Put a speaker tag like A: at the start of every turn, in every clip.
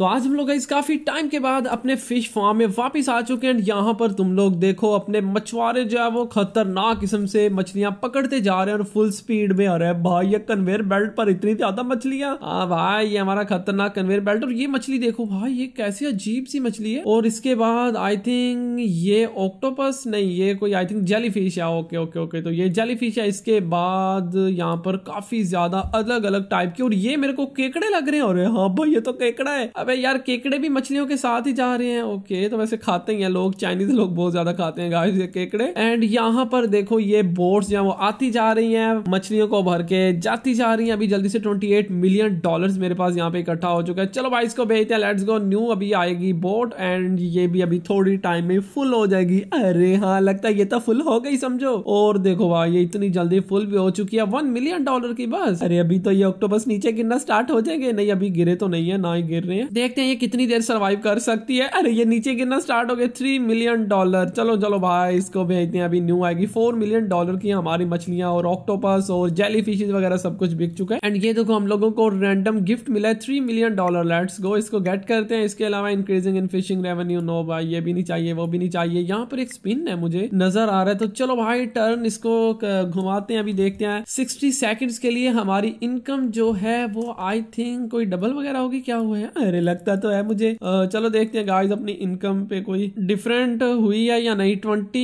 A: तो आज हम लोग इस काफ़ी टाइम के बाद अपने फिश फार्म में वापस आ चुके हैं यहाँ पर तुम लोग देखो अपने मछुआरे जो है वो खतरनाक किस्म से मछलियां पकड़ते जा रहे हैं और फुल स्पीड में अरे भाई ये कन्वेयर बेल्ट पर इतनी ज्यादा मछलियां हाँ भाई ये हमारा खतरनाक कन्वेयर बेल्ट और ये मछली देखो भाई ये कैसी अजीब सी मछली है और इसके बाद आई थिंक ये ऑक्टोपस नहीं ये कोई आई थिंक जेली फिश है ओके ओके ओके तो ये जेली फिश है इसके बाद यहाँ पर काफी ज्यादा अलग अलग टाइप की और ये मेरे को केकड़े लग रहे हैं और हाँ भाई ये तो केकड़ा है अब अबे यार केकड़े भी मछलियों के साथ ही जा रहे हैं ओके तो वैसे खाते ही हैं लोग चाइनीज लोग बहुत ज्यादा खाते हैं गाइस ये केकड़े एंड यहाँ पर देखो ये बोट्स जो वो आती जा रही हैं मछलियों को भर के जाती जा रही हैं अभी जल्दी से 28 मिलियन डॉलर्स मेरे पास यहाँ पे इकट्ठा हो चुका है चलो भाई इसको भेजते हैं लेट्स गो न्यू अभी आएगी बोट एंड ये भी अभी थोड़ी टाइम में फुल हो जाएगी अरे हाँ लगता है ये तो फुल हो गई समझो और देखो भाई ये इतनी जल्दी फुल भी हो चुकी है वन मिलियन डॉलर की बस अरे अभी तो ये ऑक्टोबस नीचे गिरना स्टार्ट हो जाएंगे नहीं अभी गिरे तो नहीं है ना ही गिर रहे हैं देखते हैं ये कितनी देर सर्वाइव कर सकती है अरे ये नीचे गिरना स्टार्ट हो गया थ्री मिलियन डॉलर चलो चलो भाई इसको भेजते हैं अभी न्यू आएगी फोर मिलियन डॉलर की हमारी मछलियां और ऑक्टोपस और जेली फिशेज वगैरह सब कुछ बिक चुका है एंड ये देखो हम लोगों को रैंडम गिफ्ट मिला है three million dollar let's go इसको गेट करते हैं इसके अलावा increasing in fishing revenue no भाई ये भी नहीं चाहिए वो भी नहीं चाहिए यहाँ पर एक स्पिन है मुझे नजर आ रहा है तो चलो भाई टर्न इसको uh, घुमाते हैं अभी देखते हैं सिक्सटी सेकेंड्स के लिए हमारी इनकम जो है वो आई थिंक कोई डबल वगैरह होगी क्या हुआ है अरे पे लगता तो है मुझे चलो देखते हैं गाइस अपनी इनकम पे कोई डिफरेंट हुई है या नहीं ट्वेंटी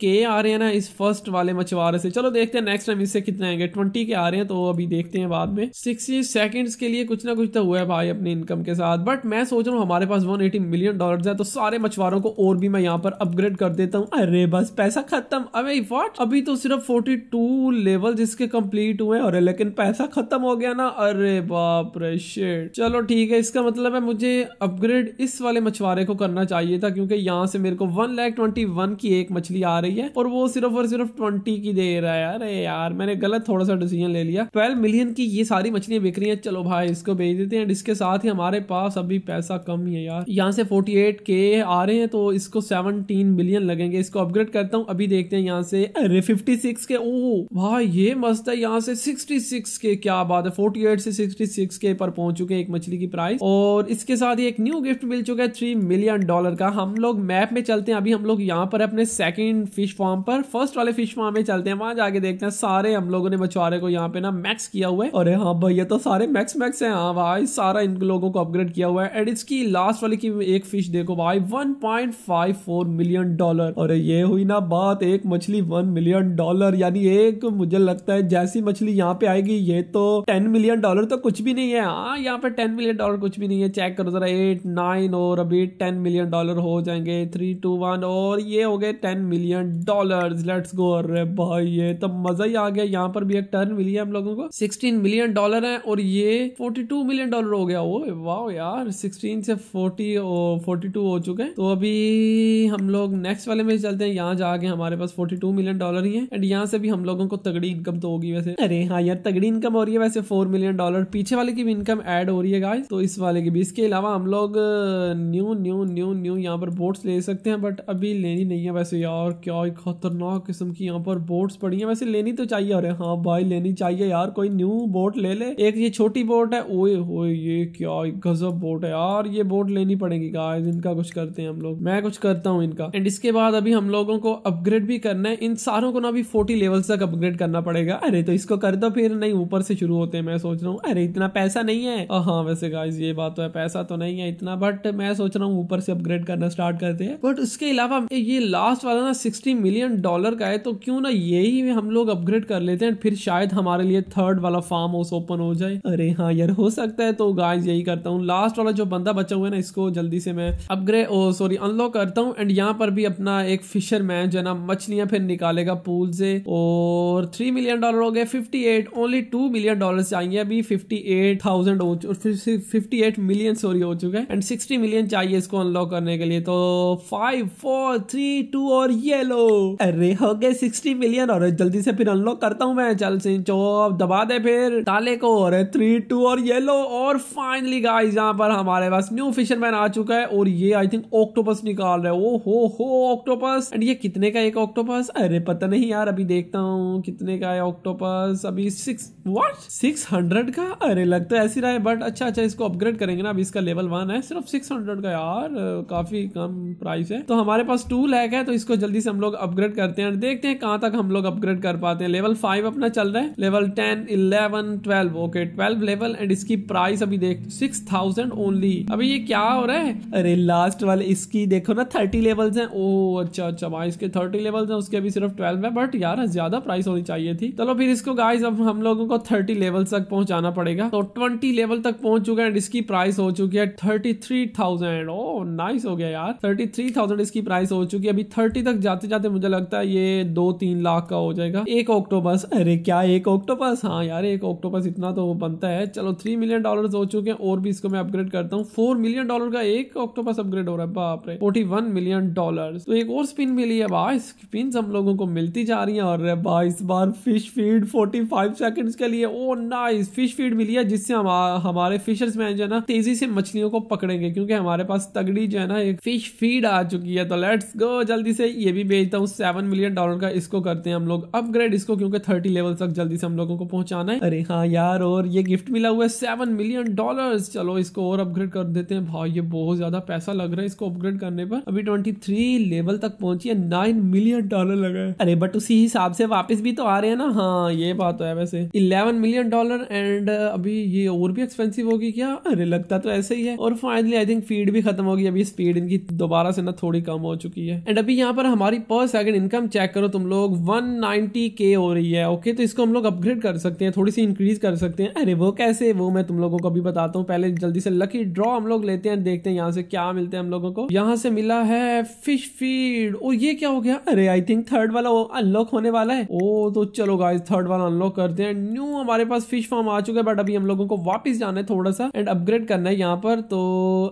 A: के आ रहे हैं ना इस फर्स्ट वाले मछुआरे से चलो देखते हैं नेक्स्ट टाइम इससे कितने आएंगे ट्वेंटी के आ रहे हैं तो अभी देखते हैं बाद में सिक्सटी सेकेंड्स के लिए कुछ ना कुछ तो हुआ है भाई अपनी इनकम के साथ बट मैं सोच रहा हूँ हमारे पास वन एटी मिलियन डॉलर है तो सारे मछुआरों को और भी मैं यहाँ पर अपग्रेड कर देता हूँ अरे बस पैसा खत्म अरे वॉट अभी तो सिर्फ फोर्टी टू लेवल जिसके कंप्लीट हुए और लेकिन पैसा खत्म हो गया ना अरे बाप रे शेट चलो ठीक है इसका मतलब मतलब है मुझे अपग्रेड इस वाले मछुआरे को करना चाहिए था क्योंकि यहाँ से मेरे को वन लैख ट्वेंटी वन की एक मछली आ रही है और वो सिर्फ और सिर्फ ट्वेंटी की दे रहा है अरे यार मैंने गलत थोड़ा सा डिसीजन ले लिया ट्वेल्व मिलियन की ये सारी मछलियां बिक रही है चलो भाई इसको भेज देते हैं इसके साथ ही हमारे पास अभी पैसा कम ही है यार यहाँ से फोर्टी एट के आ रहे हैं तो इसको सेवनटीन मिलियन लगेंगे इसको अपग्रेड करता हूँ अभी देखते हैं यहाँ से अरे फिफ्टी सिक्स के ओ भाई ये मस्त है यहाँ से सिक्सटी सिक्स के क्या बात है फोर्टी एट से सिक्सटी सिक्स के पर पहुंच चुके हैं एक मछली की प्राइस और और इसके साथ ही एक न्यू गिफ्ट मिल चुका है थ्री मिलियन डॉलर का हम लोग मैप में चलते हैं अभी हम लोग यहाँ पर अपने सेकंड फिश फार्म पर फर्स्ट वाले फिश फार्म में चलते हैं वहां जाके देखते हैं सारे हम लोगों ने मछुआरे को यहाँ पे ना मैक्स किया हुआ है अरे हाँ भैया तो सारे मैक्स मैक्स है हाँ भाई सारा इन लोगों को अपग्रेड किया हुआ है एंड इसकी लास्ट वाली की एक फिश देखो भाई वन मिलियन डॉलर और ये हुई ना बात एक मछली वन मिलियन डॉलर यानी एक मुझे लगता है जैसी मछली यहाँ पे आएगी ये तो टेन मिलियन डॉलर तो कुछ भी नहीं है हाँ यहाँ पे टेन मिलियन डॉलर कुछ भी नहीं है चेक करो ज़रा एट नाइन और अभी टेन मिलियन डॉलर हो जाएंगे थ्री टू वन और ये हो गए ten million dollar let's go अरे भाई ये तो मज़ा ही आ गया यहाँ पर भी एक टर्न मिली है हम लोगों को सिक्सटीन मिलियन डॉलर है और ये फोर्टी टू मिलियन डॉलर हो गया वो वाह यार सिक्सटीन से फोर्टी और फोर्टी टू हो चुके हैं तो अभी हम लोग नेक्स्ट वाले में चलते हैं यहाँ जाके हमारे पास फोर्टी टू मिलियन डॉलर ही है एंड यहाँ से भी हम लोगों को तगड़ी इनकम तो होगी वैसे अरे हाँ यार तगड़ी इनकम हो रही है वैसे फोर मिलियन डॉलर पीछे वाले की भी इनकम एड हो रही है गाइस तो इस वाले की के भी इसके अलावा हम लोग न्यू न्यू न्यू न्यू यहाँ पर बोट्स ले सकते हैं बट अभी लेनी नहीं है वैसे यार क्या खतरनाक किस्म की यहाँ पर बोट्स पड़ी हैं वैसे लेनी तो चाहिए अरे हाँ भाई लेनी चाहिए यार कोई न्यू बोट ले ले एक ये छोटी बोट है ओए होए ये क्या गजब बोट है यार ये बोट लेनी पड़ेगी गाय इनका कुछ करते हैं हम लोग मैं कुछ करता हूँ इनका एंड इसके बाद अभी हम लोगों को अपग्रेड भी करना है इन सारों को ना अभी फोर्टी लेवल तक अपग्रेड करना पड़ेगा अरे तो इसको कर दो तो फिर नहीं ऊपर से शुरू होते हैं मैं सोच रहा हूँ अरे इतना पैसा नहीं है हाँ वैसे गाय ये बात तो तो है पैसा तो नहीं है इतना बट मैं सोच रहा हूँ ऊपर से अपग्रेड करना स्टार्ट करते हैं बट उसके अलावा ये लास्ट वाला ना सिक्सटी मिलियन डॉलर का है तो क्यों ना यही हम लोग अपग्रेड कर लेते हैं फिर शायद हमारे लिए थर्ड वाला फार्म हाउस ओपन हो जाए अरे हाँ यार हो सकता है तो गाइस यही करता हूँ लास्ट वाला जो बंदा बचा हुआ है ना इसको जल्दी से मैं अपग्रेड ओ सॉरी अनलॉक करता हूँ एंड यहाँ पर भी अपना एक फिशर मैन जो है ना मछलियां फिर निकालेगा पूल से और थ्री मिलियन डॉलर हो गए fifty eight only two million dollar से चाहिए अभी fifty eight thousand fifty eight million sorry हो चुका है एंड सिक्सटी मिलियन चाहिए इसको अनलॉक करने के लिए तो फाइव फोर थ्री टू और येलो अरे हो गए सिक्सटी मिलियन और जल्दी से फिर अनलॉक करता हूँ मैं चल सिंचो अब दबा दे फिर ताले को और थ्री टू और येलो और फाइनली गाइज यहाँ पर हमारे पास न्यू फिशरमैन आ चुका है और ये आई थिंक ऑक्टोपस निकाल रहे हो हो हो ऑक्टोपस एंड ये कितने का एक ऑक्टोपस अरे पता नहीं यार अभी देखता हूँ कितने का है ऑक्टोपस अभी सिक्स वॉट सिक्स हंड्रेड का अरे लगता तो है ऐसी रहा है बट अच्छा अच्छा इसको अपग्रेड करेंगे लेकिन अब इसका लेवल वन है सिर्फ सिक्स हंड्रेड का यार काफी कम प्राइस है तो हमारे पास टू लैक है तो इसको जल्दी से हम लोग अपग्रेड करते हैं देखते हैं कहाँ तक हम लोग अपग्रेड कर पाते हैं लेवल फाइव अपना चल रहा है level ten eleven twelve okay twelve level and इसकी प्राइस अभी देख सिक्स ओनली अभी ये क्या हो रहा है अरे लास्ट वाले इसकी देखो ना थर्टी लेवल्स हैं ओ अच्छा अच्छा भाई इसके थर्टी लेवल्स हैं उसके अभी सिर्फ ट्वेल्व है बट यार ज्यादा प्राइस होनी चाहिए थी चलो फिर इसको गाइस अब हम लोगों को थर्टी लेवल तक पहुंचाना पड़ेगा तो ट्वेंटी लेवल तक पहुंच चुका है इसकी प्राइस प्राइस हो चुकी है thirty three thousand oh nice हो गया यार थर्टी थ्री थाउजेंड इसकी प्राइस हो चुकी है अभी थर्टी तक जाते जाते मुझे लगता है ये दो तीन लाख का हो जाएगा एक ऑक्टोपस अरे क्या एक ऑक्टोपस हाँ यार एक ऑक्टोपस इतना तो बनता है चलो थ्री मिलियन डॉलर हो चुके हैं और भी इसको मैं अपग्रेड करता हूँ फोर मिलियन डॉलर का एक ऑक्टोपस अपग्रेड हो रहा है बाप रे फोर्टी वन मिलियन डॉलर तो एक और स्पिन मिली है भाई स्पिन हम लोगों को मिलती जा रही है और भाई इस बार fish feed forty five seconds के लिए ओ नाइस फिश फीड मिली है जिससे हम, हमारे फिशर्स में जो है ना तेजी से मछलियों को पकड़ेंगे क्योंकि हमारे पास तगड़ी जो है ना एक फिश फीड आ चुकी है तो लेट्स गो जल्दी से ये भी बेचता हूँ सेवन मिलियन डॉलर का इसको करते हैं हम लोग अपग्रेड इसको क्योंकि थर्टी लेवल तक जल्दी से हम लोगों को पहुंचाना है अरे हाँ यार और ये गिफ्ट मिला हुआ है सेवन मिलियन डॉलर चलो इसको और अपग्रेड कर देते हैं भाई ये बहुत ज्यादा पैसा लग रहा है इसको अपग्रेड करने पर अभी ट्वेंटी थ्री लेवल तक पहुंची है नाइन मिलियन डॉलर लगा है अरे बट उसी हिसाब से वापिस भी तो आ रहे हैं ना हाँ ये बात तो है वैसे इलेवन मिलियन डॉलर एंड अभी ये और भी एक्सपेंसिव होगी क्या अरे लगता तो ऐसे ही है और फाइनली आई थिंक फीड भी खत्म होगी अभी स्पीड इनकी दोबारा से ना थोड़ी कम हो चुकी है एंड अभी यहाँ पर हमारी पर सेकंड इनकम चेक करो तुम लोग वन हो रही है ओके तो इसको हम लोग अपग्रेड कर सकते हैं थोड़ी सी इंक्रीज कर सकते हैं अरे वो कैसे वो मैं तुम लोगों को अभी बताता हूँ पहले जल्दी से लकी ड्रॉ हम लोग लेते हैं देखते हैं यहाँ से क्या मिलते हैं हम लोगों को यहाँ से मिला है फिश फीड ओ ये क्या हो गया अरे आई थिंक थर्ड वाला अनलॉक होने वाला है ओ तो चलो गाइस थर्ड वाला अनलॉक करते हैं न्यू हमारे पास फिश फार्म आ चुका है बट अभी हम लोगों को वापस जाना है थोड़ा सा एंड अपग्रेड करना है यहाँ पर तो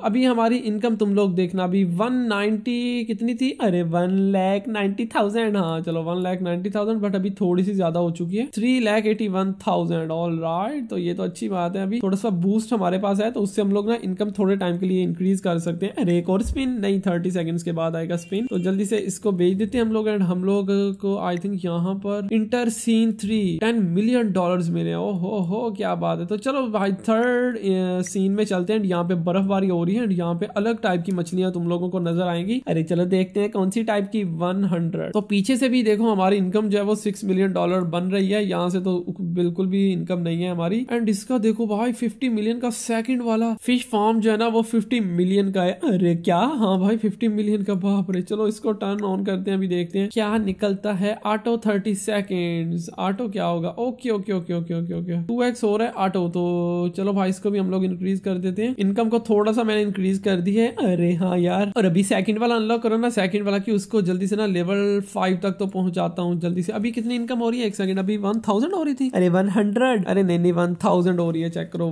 A: अभी हमारी इनकम तुम लोग देखना अभी वन नाइन्टी कितनी थी अरे वन लैख नाइन्टी थाउजेंड हाँ चलो one lakh ninety thousand but अभी थोड़ी सी ज़्यादा हो चुकी है three lakh eighty one thousand all right तो ये तो अच्छी बात है अभी थोड़ा सा बूस्ट हमारे पास है तो उससे हम लोग ना इनकम थोड़े टाइम के लिए इंक्रीज कर सकते हैं अरे एक और स्पिन नहीं थर्टी सेकेंड्स के बाद आएगा स्पिन तो जल्दी से इसको बेच देते हैं हम लोग एंड हम लोग को आई थिंक यहाँ पर इंटर सीन थ्री टेन मिलियन डॉलर मिले ओ हो हो क्या बात है तो चलो भाई थर्ड सीन में चलते हैं यहाँ पे बर्फबारी हो रही है यहाँ पे अलग टाइप की मछलियां तुम लोगों को नजर आएंगी अरे चलो देखते हैं कौन सी टाइप की वन तो पीछे से भी देखो हमारी इनकम जो है वो सिक्स मिलियन डॉलर बन रही है यहाँ से तो बिल्कुल भी इनकम नहीं है हमारी एंड इसका देखो भाई फिफ्टी मिलियन का सेकेंड वाला फिश फार्म जो है ना वो फिफ्टी मिलियन का है अरे क्या हाँ भाई फिफ्टी मिलियन का बाप रे चलो इसको टर्न ऑन करते हैं अभी देखते हैं क्या निकलता है ऑटो थर्टी सेकेंड ऑटो क्या होगा okay okay okay okay okay okay two X हो रहा है ऑटो तो चलो भाई इसको भी हम लोग इंक्रीज कर देते हैं इनकम को थोड़ा सा मैंने इंक्रीज कर दी है अरे हाँ यार और अभी सेकंड वाला अनलॉक करो ना सेकंड वाला की उसको जल्दी से ना लेवल फाइव तक तो पहुंचाता हूँ जल्दी से अभी कितनी इनकम हो रही है एक सेकंड अभी वन थाउजेंड हो रही थी अरे वन हंड्रेड अरे नहीं नहीं वन थाउजेंड हो रही है चेक करो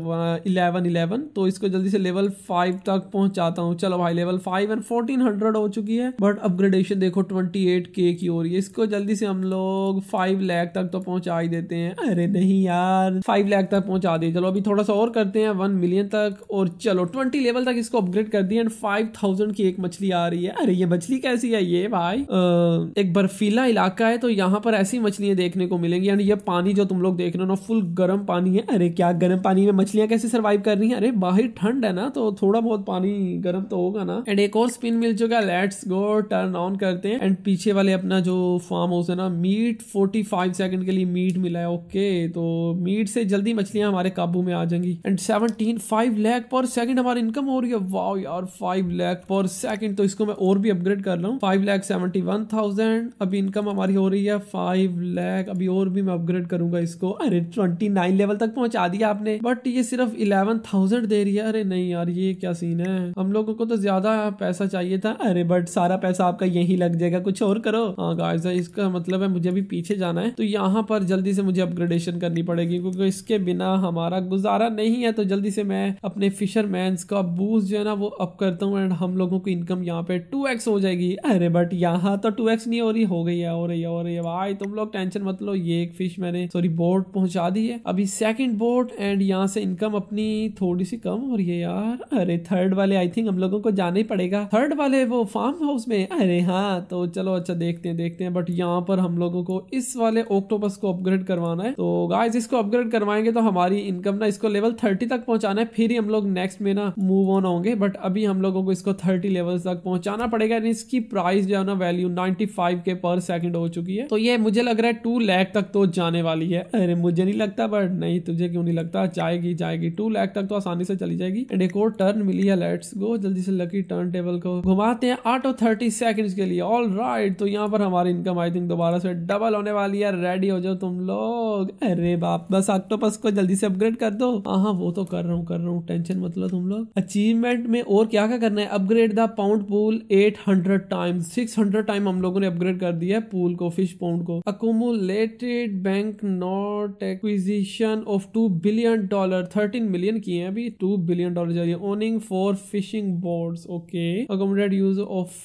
A: इलेवन इलेवन तो इसको जल्दी से लेवल फाइव तक पहुंचाता हूँ चलो भाई level five and fourteen hundred हो चुकी है बट अपग्रेडेशन देखो ट्वेंटी एट के की हो रही है इसको जल्दी से हम लोग फाइव लैख तक तो पहुंचा ही देते हैं अरे नहीं यार फाइव लैख तक पहुंचा दिए चलो अभी थोड़ा सा और करते हैं वन मिलियन तक तक और चलो ट्वेंटी लेवल तक इसको अपग्रेड कर दिया एंड फाइव थाउजेंड की एक मछली आ रही है अरे ये मछली कैसी है ये भाई आ, एक बर्फीला इलाका है तो यहाँ पर ऐसी मछलियां देखने को मिलेंगी एंड ये पानी जो तुम लोग देख रहे हो ना फुल गर्म पानी है अरे क्या गर्म पानी में मछलियां कैसे सर्वाइव कर रही है अरे बाहर ठंड है ना तो थोड़ा बहुत पानी गर्म तो होगा ना एंड एक और स्पिन मिल चुका है लेट्स गो टर्न ऑन करते हैं एंड पीछे वाले अपना जो फार्म हाउस है ना मीट फोर्टी फाइव सेकंड के लिए मीट मिला है ओके तो मीट से जल्दी मछलियां हमारे काबू में आ जाएंगी एंड सेवनटीन फाइव लैख पर सेकंड हमारी इनकम हो रही है वाओ यार फाइव लैख पर सेकंड तो इसको मैं और भी अपग्रेड कर रहा हूँ five lakh seventy one thousand अभी इनकम हमारी हो रही है फाइव लैख अभी और भी मैं अपग्रेड करूंगा इसको अरे ट्वेंटी नाइन लेवल तक पहुंचा दिया आपने बट ये सिर्फ इलेवन थाउजेंड दे रही है अरे नहीं यार ये क्या सीन है हम लोगों को तो ज्यादा पैसा चाहिए था अरे बट सारा पैसा आपका यही लग जाएगा कुछ और करो हाँ गाइस इसका मतलब है मुझे अभी पीछे जाना है तो यहाँ पर जल्दी से मुझे अपग्रेडेशन करनी पड़ेगी क्योंकि इसके बिना हमारा गुजारा नहीं है तो जल्दी से मैं अपने फिशरमैन्स का बूज जो है ना वो अप करता हूँ एंड हम लोगों की इनकम यहाँ पे टू एक्स हो जाएगी अरे बट यहाँ तो टू एक्स नहीं हो रही हो गई है हो रही है हो रही है भाई तुम लोग टेंशन मत लो ये एक फिश मैंने सॉरी बोट पहुंचा दी है अभी सेकंड बोट एंड यहाँ से इनकम अपनी थोड़ी सी कम हो रही है यार अरे थर्ड वाले आई थिंक हम लोगों को जाना ही पड़ेगा थर्ड वाले वो फार्म हाउस में अरे हाँ तो चलो अच्छा देखते हैं देखते हैं बट यहाँ पर हम लोगों को इस वाले ऑक्टोपस को अपग्रेड करवाना है तो गाय इसको अपग्रेड करवाएंगे तो हमारी इनकम ना इसको लेवल थर्टी तक पहुंचाना है फिर डेफिनेटली हम लोग नेक्स्ट में ना मूव ऑन होंगे बट अभी हम लोगों को इसको थर्टी लेवल तक पहुंचाना पड़ेगा इसकी प्राइस जो है ना वैल्यू नाइनटी फाइव के पर सेकंड हो चुकी है तो ये मुझे लग रहा है टू लैख तक तो जाने वाली है अरे मुझे नहीं लगता बट नहीं तुझे क्यों नहीं लगता जाएगी जाएगी टू लैख तक तो आसानी से चली जाएगी एंड एक और टर्न मिली है लेट्स गो जल्दी से लकी टर्न टेबल को घुमाते हैं आठ और थर्टी सेकेंड के लिए ऑल राइट तो यहाँ पर हमारी इनकम आई थिंक दोबारा से डबल होने वाली है रेडी हो जाओ तुम लोग अरे बाप बस ऑक्टोपस को जल्दी से अपग्रेड कर दो हाँ, हाँ वो तो कर रहा हूँ कर रहा हूँ टेंशन मतलब तुम लोग अचीवमेंट में और क्या क्या करना है upgrade the pond pool 800 time 600 time हम लोगों ने अपग्रेड कर दिया है पूल को फिश पाउंड को accumulated bank not acquisition of two billion dollar thirteen million की है अभी टू बिलियन डॉलर चाहिए owning for fishing board okay accommodate use of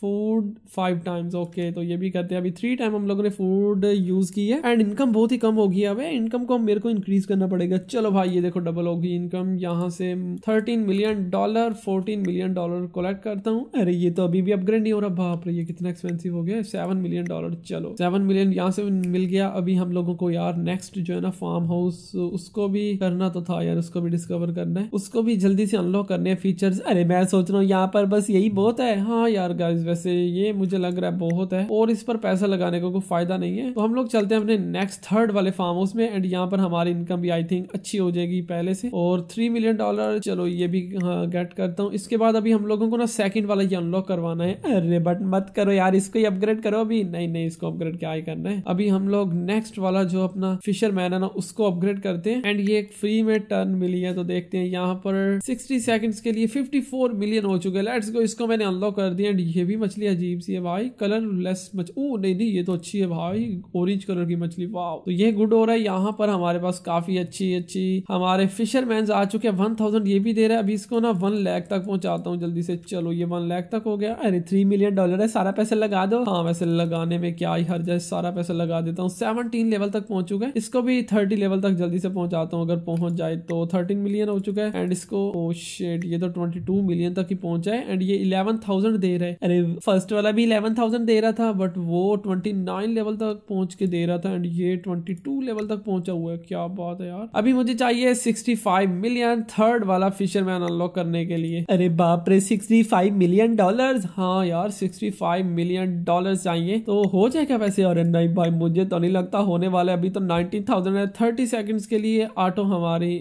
A: food five times okay तो ये भी करते हैं अभी थ्री टाइम हम लोगों ने फूड यूज की है एंड इनकम बहुत ही कम होगी अब इनकम को मेरे को इंक्रीज करना पड़ेगा चलो भाई ये देखो डबल होगी इनकम यहाँ से thirteen million dollar fourteen million dollar collect करता हूँ अरे ये तो अभी भी अपग्रेड नहीं हो रहा बाप रे ये कितना एक्सपेंसिव हो गया सेवन मिलियन डॉलर चलो सेवन मिलियन यहाँ से मिल गया अभी हम लोगों को यार नेक्स्ट जो है ना फार्म हाउस उसको भी करना तो था यार उसको भी डिस्कवर करना है उसको भी जल्दी से अनलॉक करने फीचर्स अरे मैं सोच रहा हूँ यहाँ पर बस यही बहुत है हाँ यार गाइज वैसे ये मुझे लग रहा है बहुत है और इस पर पैसा लगाने का कोई फायदा नहीं है तो हम लोग चलते हैं अपने नेक्स्ट थर्ड वाले फार्म हाउस में एंड यहाँ पर हमारी इनकम भी आई थिंक अच्छी हो जाएगी पहले से और थ्री मिलियन डॉलर चलो ये भी हाँ, गेट करता हूँ इसके बाद अभी हम लोगों को ना सेकंड वाला ये अनलॉक करवाना है अरे बट मत करो यार इसको ही अपग्रेड करो अभी नहीं नहीं इसको अपग्रेड क्या ही करना है अभी हम लोग नेक्स्ट वाला जो अपना फिशर मैन है ना उसको अपग्रेड करते हैं एंड ये एक फ्री में टर्न मिली है तो देखते हैं यहाँ पर सिक्सटी सेकेंड्स के लिए फिफ्टी मिलियन हो चुके हैं लेट्स गो इसको मैंने अनलॉक कर दिया एंड ये भी मछली अजीब सी है भाई कलरलेस मछली ओ नहीं नहीं ये तो अच्छी है भाई ऑरेंज कलर की मछली वाह तो ये गुड हो रहा है यहाँ पर हमारे पास काफी अच्छी अच्छी हमारे फिशरमैन आ चुके हैं वन ये भी दे रहे हैं अभी इसको ना वन लैख तक पहुंचाता हूँ जल्दी से चलो ये वन लैख तक हो गया अरे थ्री मिलियन डॉलर है सारा पैसा लगा दो हाँ वैसे लगाने में क्या ही हर है सारा पैसा लगा देता हूँ सेवनटीन लेवल तक पहुंच चुका है इसको भी थर्टी लेवल तक जल्दी से पहुंचाता हूँ अगर पहुंच जाए तो थर्टीन मिलियन हो चुका है एंड इसको ओ oh शेड ये तो ट्वेंटी मिलियन तक ही पहुंचा है एंड ये इलेवन थाउजेंड दे रहे अरे फर्स्ट वाला भी इलेवन थाउजेंड दे रहा था बट वो ट्वेंटी नाइन लेवल तक पहुंच के दे रहा था एंड ये ट्वेंटी टू लेवल तक पहुंचा हुआ है क्या बात है यार अभी मुझे चाहिए सिक्सटी फाइव मिलियन थर्ड वाला फिशरमैन अनलॉक करने के लिए अरे बाप रे सिक्सटी फाइव मिलियन डॉलर हाँ यार सिक्सटी फाइव मिलियन डॉलर चाहिए तो हो जाए क्या पैसे और नहीं भाई मुझे तो नहीं लगता होने वाला अभी तो नाइनटीन थाउजेंड है थर्टी सेकेंड के लिए ऑटो हमारी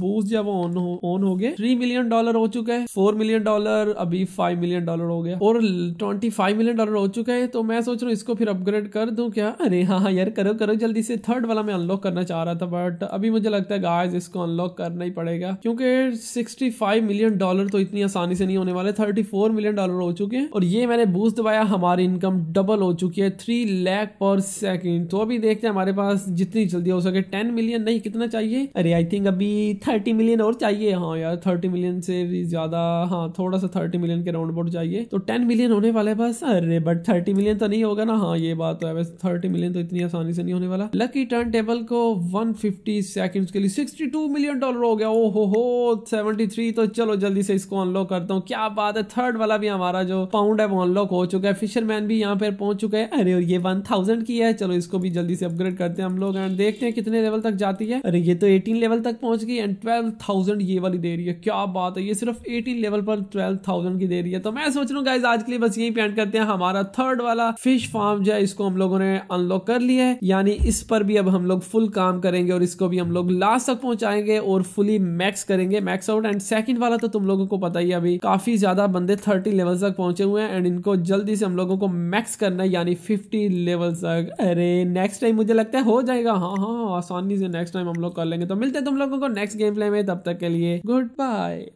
A: बूस्ट जब ऑन हो ऑन हो गए थ्री मिलियन डॉलर हो चुका है फोर मिलियन डॉलर अभी फाइव मिलियन डॉलर हो गया और और ट्वेंटी फाइव मिलियन डॉलर हो चुका है तो मैं सोच रहा हूँ इसको फिर अपग्रेड कर दूँ क्या अरे हाँ हाँ यार करो करो जल्दी से थर्ड वाला मैं अनलॉक करना चाह रहा था बट अभी मुझे लगता है गाइस इसको अनलॉक करना ही पड़ेगा क्योंकि सिक्सटी फाइव मिलियन डॉलर तो इतनी आसानी से नहीं होने वाले थर्टी फोर मिलियन डॉलर हो चुके हैं और ये मैंने बूस्ट दबाया हमारी इनकम डबल हो चुकी है थ्री लैख पर सेकेंड तो अभी देखते हैं हमारे पास जितनी जल्दी हो सके टेन मिलियन नहीं कितना चाहिए अरे आई थिंक अभी थर्टी मिलियन और चाहिए हाँ यार थर्टी मिलियन से भी ज्यादा हाँ थोड़ा सा थर्टी मिलियन के राउंड बोर्ड चाहिए तो टेन टेन मिलियन होने वाला है बस अरे बट थर्टी मिलियन तो नहीं होगा ना हाँ ये बात तो है बस थर्टी मिलियन तो इतनी आसानी से नहीं होने वाला लकी टर्न टेबल को वन फिफ्टी सेकेंड्स के लिए सिक्सटी टू मिलियन डॉलर हो गया ओ हो हो सेवेंटी थ्री तो चलो जल्दी से इसको अनलॉक करता हूँ क्या बात है थर्ड वाला भी हमारा जो पाउंड है वो अनलॉक हो चुका है फिशरमैन भी यहाँ पर पहुंच चुका है अरे ये वन थाउजेंड की है चलो इसको भी जल्दी से अपग्रेड करते हैं हम लोग एंड देखते हैं कितने लेवल तक जाती है अरे ये तो एटीन लेवल तक पहुंच गई एंड ट्वेल्व थाउजेंड ये वाली दे रही है क्या बात है ये सिर्फ एटीन लेवल पर ट्वेल्व थाउजेंड की दे रही है तो मैं सोच रहा हूँ गाइज आज के लिए बस यही पेंट करते हैं हमारा थर्ड वाला फिश फार्म जो है इसको हम लोगों ने अनलॉक कर लिया है यानी इस पर भी अब हम लोग फुल काम करेंगे और इसको भी हम लोग लास्ट तक पहुंचाएंगे और फुली मैक्स करेंगे मैक्स आउट एंड सेकंड वाला तो तुम लोगों को पता ही अभी काफी ज्यादा बंदे थर्टी लेवल तक पहुंचे हुए हैं एंड इनको जल्दी से हम लोगों को मैक्स करना है यानी फिफ्टी लेवल तक अरे नेक्स्ट टाइम मुझे लगता है हो जाएगा हाँ हाँ आसानी से नेक्स्ट टाइम हम लोग कर लेंगे तो मिलते हैं तुम लोगों को नेक्स्ट गेम प्ले में तब तक के लिए गुड बाय